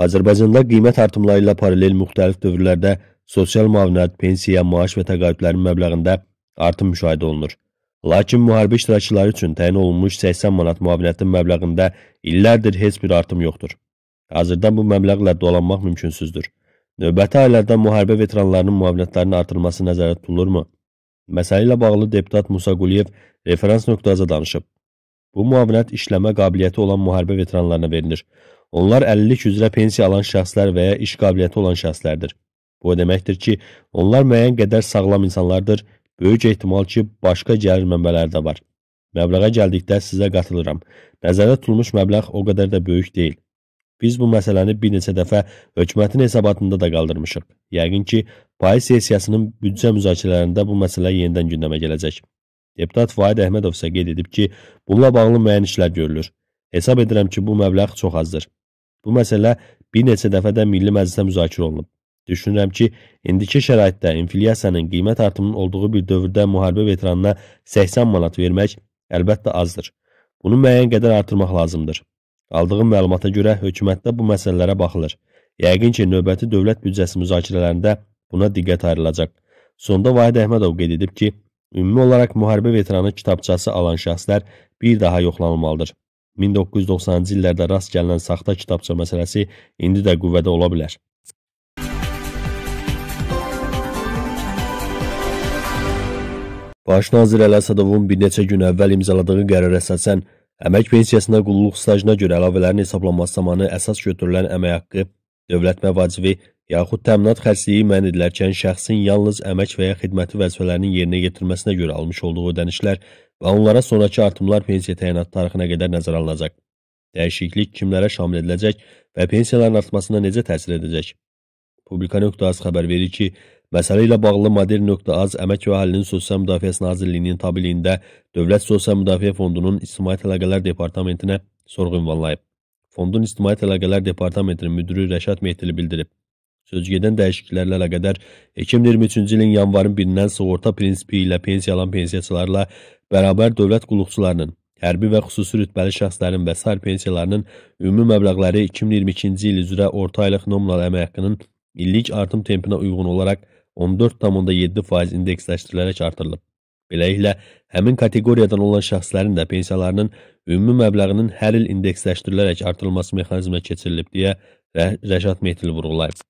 Azərbaycanda qiymət artımları ilə paralel müxtəlif dövrlərdə sosial müavinət, pensiya, maaş və təqaüdlərin məbləğində artım müşahidə olunur. Lakin müharibə iştirakçıları üçün təyin olunmuş 80 manat müavinətin məbləğində illərdir heç bir artım yoxdur. Hazırda bu məbləğlə dolanmaq mümkünsüzdür. Növbəti aylarda müharibə veteranlarının müavinətlərinin artırılması nəzərdə tutulurmu? Məsələ ilə bağlı deputat Musa Quliyev referans nöqtəzə danışıb. Bu müavinət işləmə qabiliyyəti olan müharibə veteranlarına verilir. Onlar əlillik üzrə pensiya alan şəxslər və ya iş qabiliyyəti olan şəxslərdir. Bu o deməkdir ki, onlar müəyyən qədər sağlam insanlardır. Böyük ehtimal ki, başqa gəlir mənbələri də var. Məbləğə gəldikdə sizə qatılıram. Nəzərdə tutulmuş məbləğ o qədər də böyük deyil. Biz bu məsələni bir neçə dəfə hökumətin hesabatında da qaldırmışıq. Yəqin ki, payız sessiyasının büdcə müzakirələrində bu məsələ yenidən gündəmə gələcək. Deputat Vahid Əhmədov isə qeyd edib ki, bununla bağlı müəyyən işlər görülür. Hesab edirəm ki, bu məbləğ çox azdır. Bu məsələ bir neçə dəfə də Milli Məclisdə müzakirə olunub. Düşünürəm ki, indiki şəraitdə inflyasiyanın qiymət artımının olduğu bir dövrdə müharibə veteranına 80 manat vermək əlbəttə azdır. Bunu müəyyən qədər artırmaq lazımdır. Aldığım məlumata görə hökumətdə bu məsələlərə baxılır. Yəqin ki, növbəti dövlət büdcəsi müzakirələrində buna diqqət ayrılacaq. Sonda Vahid Əhmədov qeyd edib ki, ümumi olaraq müharibə veteranı kitabçası alan şəxslər bir daha yoxlanılmalıdır. 1990-cı illərdə rast gəlinən saxta kitabça məsələsi indi də qüvvədə ola bilər. Baş nazir Ələsədovun bir neçə gün əvvəl imzaladığı qərarə əsasən əmək pensiyasına qulluq stajına görə əlavələrin hesablanması zamanı əsas götürülən əmək haqqı, dövlət məvacibi yaxud təminat xərcliyi mən edilərkən şəxsin yalnız əmək və ya xidməti vəzifələrinin yerinə yetirməsinə görə almış olduğu ödənişlər və onlara sonrakı artımlar pensiya təyinat tarixinə qədər nəzərə alınacaq. Dəyişiklik kimlərə şamil ediləcək və pensiyaların artmasına necə təsir edəcək? Publika.az xəbər verir ki, Məsələ ilə bağlı Madir.az Əmək və Əhalinin Sosial Müdafiəsi Nazirliyinin tabiliyində Dövlət Sosial Müdafiə Fondunun İctimai Əlaqələr Departamentinə sorğu ünvanlayıb. Fondun İctimai Əlaqələr Departamentinin müdürü Rəşad Mehdili bildirib. Sözgedən dəyişikliklərlə əlaqədar 2023-cü ilin yanvarın 1-dən sığorta prinsipi ilə pensiya alan pensiyaçılarla bərabər dövlət qulluqçularının, hərbi və xüsusi rütbəli şəxslərin və sair pensiyalarının ümumi məbləğləri 2022-ci il üzrə orta aylıq nominal əmək haqqının illik artım tempinə uyğun olaraq 14,7% indeksləşdirilərək artırılıb. Beləliklə, həmin kateqoriyadan olan şəxslərin də pensiyalarının ümumi məbləğinin hər il indeksləşdirilərək artırılması mexanizminə keçirilib deyə Rəşad Mehtil vurğulayıb.